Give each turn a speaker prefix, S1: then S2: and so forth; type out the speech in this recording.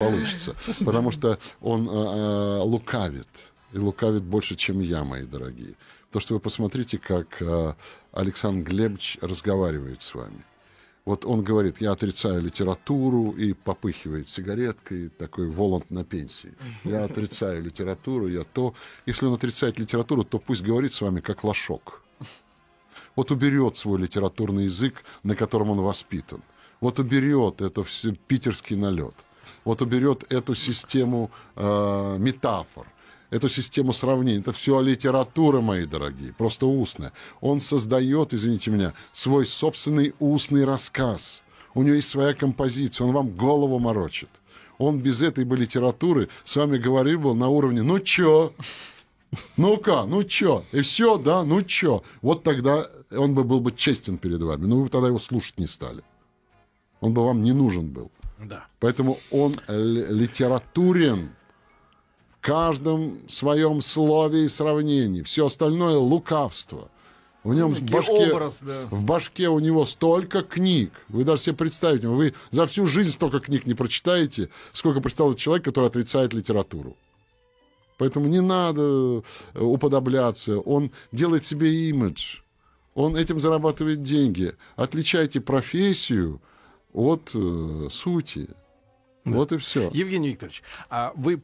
S1: получится,
S2: потому что он э, э, лукавит, и лукавит больше, чем я, мои дорогие. То, что вы посмотрите, как э, Александр Глебович разговаривает с вами. Вот он говорит, я отрицаю литературу и попыхивает сигареткой, такой волонт на пенсии. Я отрицаю литературу, я то. Если он отрицает литературу, то пусть говорит с вами как лошок. Вот уберет свой литературный язык, на котором он воспитан. Вот уберет это все питерский налет вот уберет эту систему э, метафор, эту систему сравнений. Это все литература, мои дорогие, просто устная. Он создает, извините меня, свой собственный устный рассказ. У него есть своя композиция, он вам голову морочит. Он без этой бы литературы с вами говорил бы на уровне «ну чё?», «ну-ка?», «ну чё?», и все, да, «ну чё?». Вот тогда он бы был бы честен перед вами, но вы бы тогда его слушать не стали. Он бы вам не нужен был. Да. Поэтому он литературен в каждом своем слове и сравнении. Все остальное лукавство. В нем в башке, образ, да. в башке у него столько книг. Вы даже себе представите, вы за всю жизнь столько книг не прочитаете, сколько прочитал человек, который отрицает литературу. Поэтому не надо э, уподобляться. Он делает себе имидж. Он этим зарабатывает деньги. Отличайте профессию от э, сути. Да. Вот и все. Евгений Викторович, а вы